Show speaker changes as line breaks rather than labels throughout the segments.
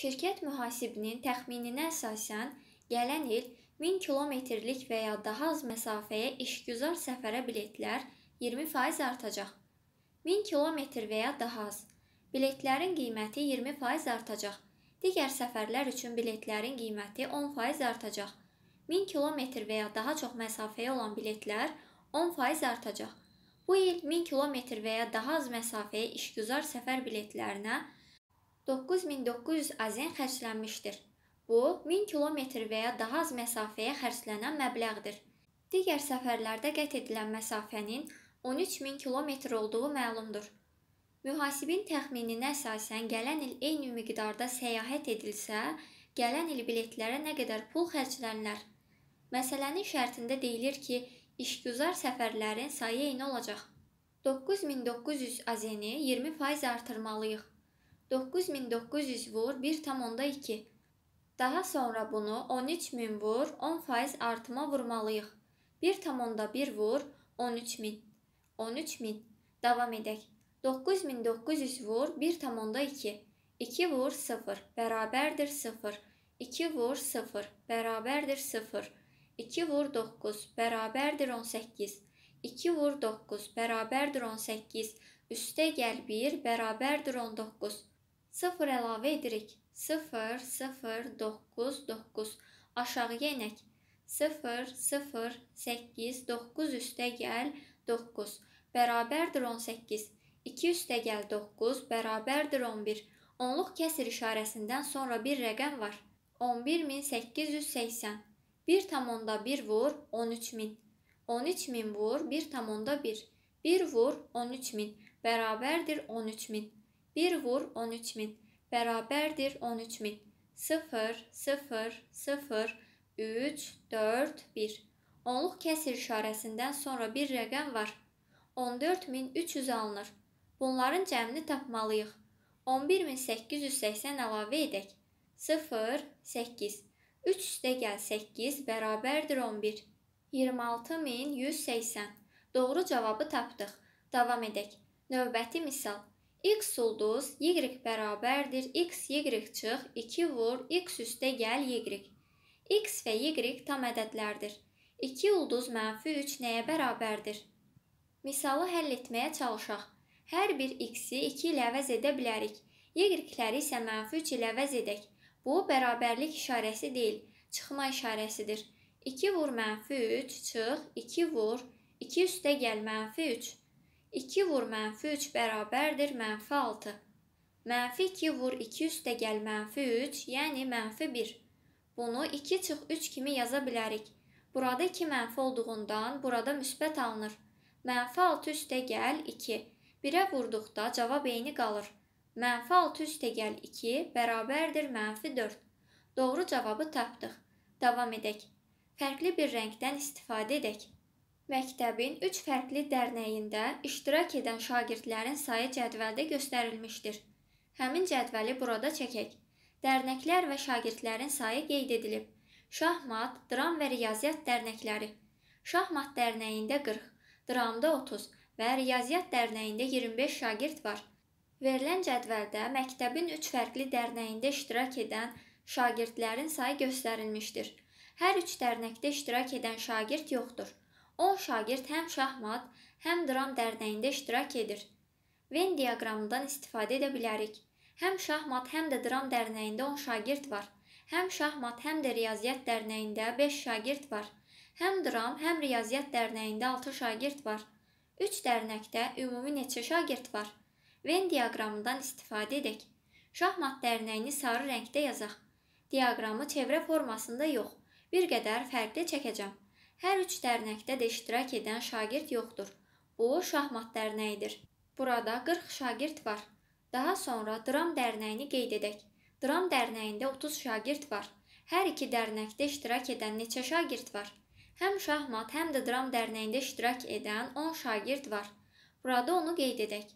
Şirkət mühasibinin təxmininə əsasən gələn il 1000 kilometrlik və ya daha az məsafəyə işgüzar səfərə biletlər 20% artacaq. 1000 kilometr və ya daha az biletlərin qiyməti 20% artacaq. Digər səfərlər üçün biletlərin qiyməti 10% artacaq. 1000 kilometr və ya daha çox məsafəyə olan biletlər 10% artacaq. Bu il 1000 kilometr və ya daha az məsafəyə işgüzar səfər biletlərinə 10% 9900 azen xərclənmişdir. Bu 1000 kilometr və ya daha az məsafəyə xərclənən məbləğdir. Digər səfərlərdə qət edilən məsafənin 13000 kilometr olduğu məlumdur. Mühasibin təxmininə əsasən gələn il eyni miqdarda səyahət edilsə, gələn il biletlərə nə qədər pul xərclənlər? Məsələnin şərtində deyilir ki, işgüzar səfərlərin sayı eyni olacaq. 9900 azeni 20% artırmalıyıq. 9900 vur 1,2. Daha sonra bunu 13000 vur 10% artıma vurmalıyıq. 1,1 vur 13000. 13000. Davam edək. 9900 vur 1,2. 2 vur 0 bərabərdir 0. 2 vur 0 bərabərdir 0. 2 vur 9 bərabərdir 18. 2 vur 9 bərabərdir 18. Üstə gəl 1 bərabərdir 19. 0 əlavə edirik. 0, 0, 9, 9. Aşağıya enək. 0, 0, 8, 9 üstə gəl, 9. Bərabərdir 18. 2 üstə gəl 9, bərabərdir 11. Onluq kəsir işarəsindən sonra bir rəqəm var. 11880. 1 tam onda 1 vur 13000. 13000 vur 1 tam onda 1. 1 vur 13000 bərabərdir 13000. 1 vur 13 min bərabərdir 13 min. 0, 0, 0, 3, 4, 1. Onluq kəsir işarəsindən sonra bir rəqəm var. 14300 alınır. Bunların cəmini tapmalıyıq. 11880 əlavə edək. 0, 8. 3 üstə gəl 8 bərabərdir 11. 26180. Doğru cavabı tapdıq. Davam edək. Növbəti misal x ulduz, y bərabərdir. x, y çıx, 2 vur, x üstə gəl, y. x və y tam ədədlərdir. 2 ulduz mənfi 3 nəyə bərabərdir? Misalı həll etməyə çalışaq. Hər bir x-i 2 ilə əvəz edə bilərik. Y-ləri isə mənfi 3 ilə əvəz edək. Bu, bərabərlik işarəsi deyil, çıxma işarəsidir. 2 vur mənfi 3, çıx, 2 vur, 2 üstə gəl mənfi 3. 2 vur mənfi 3 bərabərdir mənfi 6. Mənfi 2 vur 2 üstə gəl mənfi 3, yəni mənfi 1. Bunu 2 çıx 3 kimi yaza bilərik. Burada 2 mənfi olduğundan burada müsbət alınır. Mənfi 6 üstə gəl 2. 1-ə vurduqda cavab eyni qalır. Mənfi 6 üstə gəl 2 bərabərdir mənfi 4. Doğru cavabı tapdıq. Davam edək. Fərqli bir rəngdən istifadə edək. Məktəbin üç fərqli dərnəyində iştirak edən şagirdlərin sayı cədvəldə göstərilmişdir. Həmin cədvəli burada çəkək. Dərnəklər və şagirdlərin sayı qeyd edilib. Şahmat, dram və riyaziyyat dərnəkləri. Şahmat dərnəyində 40, dramda 30 və riyaziyyat dərnəyində 25 şagird var. Verilən cədvəldə məktəbin 3 fərqli dərnəyində iştirak edən şagirdlərin sayı göstərilmişdir. Hər üç dərnəkdə iştirak edən şagird yoxdur. 10 şagird həm şahmat, həm dram dərdəyində iştirak edir. Venn diaqramından istifadə edə bilərik. Həm şahmat, həm də dram dərnəyində 10 şagird var. Həm şahmat, həm də riyaziyyat dərnəyində 5 şagird var. Həm dram, həm riyaziyyat dərnəyində 6 şagird var. 3 dərnəkdə ümumi neçə şagird var? Venn diaqramından istifadə edək. Şahmat dərnəyini sarı rəngdə yazaq. Diaqramı çevrə formasında yox, bir qədər fərqli çəkəcəm. Hər üç dərnəkdə də iştirak edən şagird yoxdur. Bu şahmat dərnəyidir. Burada 40 şagird var. Daha sonra dram dərnəyini qeyd edək. Dram dərnəyində 30 şagird var. Hər iki dərnəkdə iştirak edən neçə şagird var? Həm şahmat, həm də dram dərnəyində iştirak edən 10 şagird var. Burada onu qeyd edək.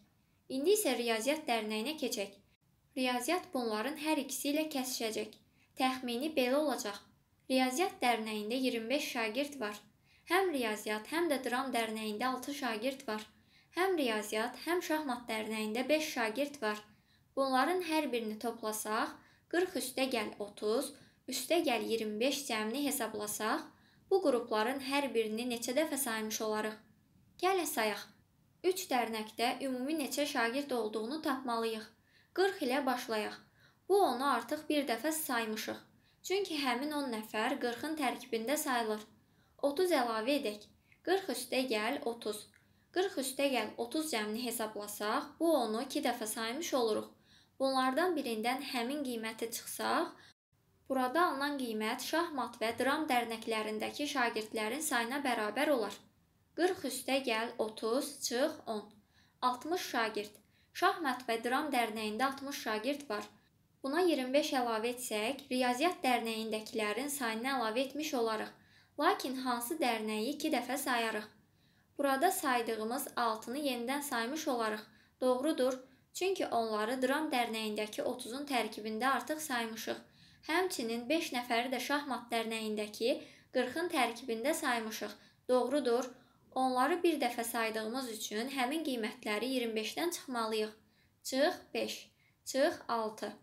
İndi isə riyaziyyat dərnəyinə keçək. Riyaziyyat bunların hər ikisi ilə kəsişəcək. Təxmini belə olacaq. Riyaziyyat dərnəyində 25 şagird var. Həm riyaziyyat, həm də dram dərnəyində 6 şagird var. Həm riyaziyyat, həm şahmat dərnəyində 5 şagird var. Bunların hər birini toplasaq, 40 üstə gəl 30, üstə gəl 25 cəmini hesablasaq, bu qrupların hər birini neçə dəfə saymış olarıq? Gəl sayaq. 3 dərnəkdə ümumi neçə şagird olduğunu tapmalıyıq. 40 ilə başlayaq. Bu onu artıq bir dəfə saymışıq. Çünki həmin 10 nəfər 40-ın tərkibində sayılır. 30 əlavə edək. 40 üstə gəl 30. 40 üstə gəl 30 cəmini hesablasaq, bu 10-u 2 dəfə saymış oluruq. Bunlardan birindən həmin qiyməti çıxsaq, burada alınan qiymət şahmat və dram dərnəklərindəki şagirdlərin sayına bərabər olar. 40 üstə gəl 30, çıx 10. 60 şagird. Şahmat və dram dərnəyində 60 şagird var. Buna 25 əlavə etsək, Riyaziyyat Dərnəyindəkilərin sayını əlavə etmiş olarıq. Lakin hansı dərnəyi 2 dəfə sayarıq? Burada saydığımız 6-nı yenidən saymış olarıq. Doğrudur. Çünki onları Dram Dərnəyindəki 30-un tərkibində artıq saymışıq. Həmçinin 5 nəfəri də Şahmat Dərnəyindəki 40-ın tərkibində saymışıq. Doğrudur. Onları bir dəfə saydığımız üçün həmin qiymətləri 25-dən çıxmalıyıq. Çıx 5, çıx 6.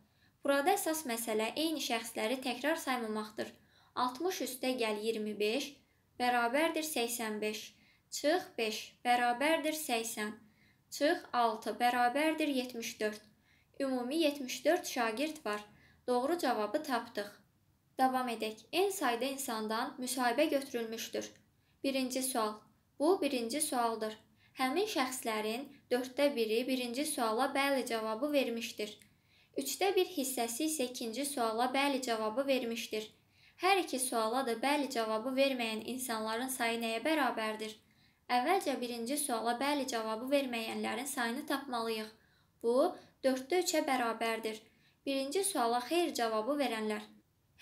Burada əsas məsələ eyni şəxsləri təkrar saymamaqdır. 60 üstə gəl 25 bərabərdir 85. Çıx 5 bərabərdir 80. Çıx 6 bərabərdir 74. Ümumi 74 şagird var. Doğru cavabı tapdıq. Davam edək. N sayda insandan müsahibə götürülmüşdür. Birinci sual. Bu birinci sualdır. Həmin şəxslərin dörddə biri birinci suala bəli cavabı vermişdir. Üçdə bir hissəsi isə ikinci suala bəli cavabı vermişdir. Hər iki suala da bəli cavabı verməyən insanların sayı nəyə bərabərdir? Əvvəlcə birinci suala bəli cavabı verməyənlərin sayını tapmalıyıq. Bu 4-də 3-ə bərabərdir. Birinci suala xeyir cavabı verənlər.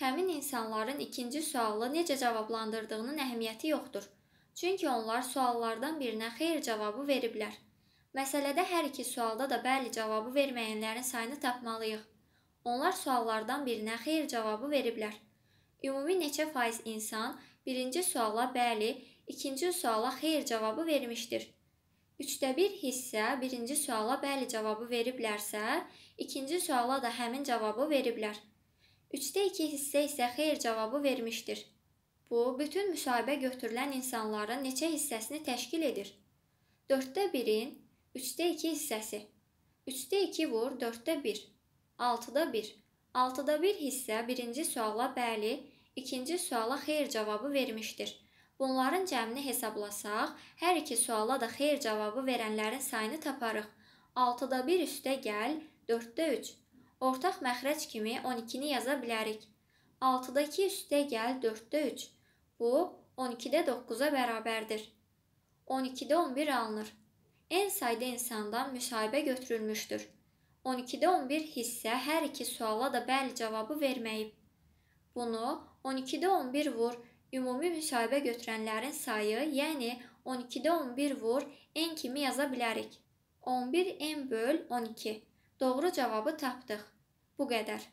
Həmin insanların ikinci sualı necə cavablandırdığının əhəmiyyəti yoxdur. Çünki onlar suallardan birinə xeyir cavabı veriblər. Məsələdə hər iki sualda da bəli cavabı verməyənlərin sayını tapmalıyıq. Onlar suallardan birinə xeyr cavabı veriblər. Ümumi neçə faiz insan birinci suala bəli, ikinci suala xeyr cavabı vermişdir? 3də 1 hissə birinci suala bəli cavabı veriblərsə, ikinci suala da həmin cavabı veriblər. 3də 2 hissə isə xeyr cavabı vermişdir. Bu, bütün müsahibə götürülən insanların neçə hissəsini təşkil edir? 4də 1-in 3-də 2 hissəsi. 3-də 2 vur 4-də 1. 6-da 1. 6-da 1 hissə birinci suala bəli, ikinci suala xeyr cavabı vermişdir. Bunların cəmini hesablasaq, hər iki suala da xeyr cavabı verənlərin sayını taparıq. 6-da 1 üstə gəl, 4-də 3. Ortaq məxrəc kimi 12-ni yaza bilərik. 6-da 2 üstə gəl, 4-də 3. Bu, 12-də 9-a bərabərdir. 12-də 11 alınır en sayda insandan müşahibə götürülmüşdür. 12-də 11 hissə hər iki suala da bəli cavabı verməyib. Bunu 12-də 11 vur ümumi müşahibə götürənlərin sayı, yəni 12-də 11 vur n kimi yaza bilərik. 11 n böl 12. Doğru cavabı tapdıq. Bu qədər.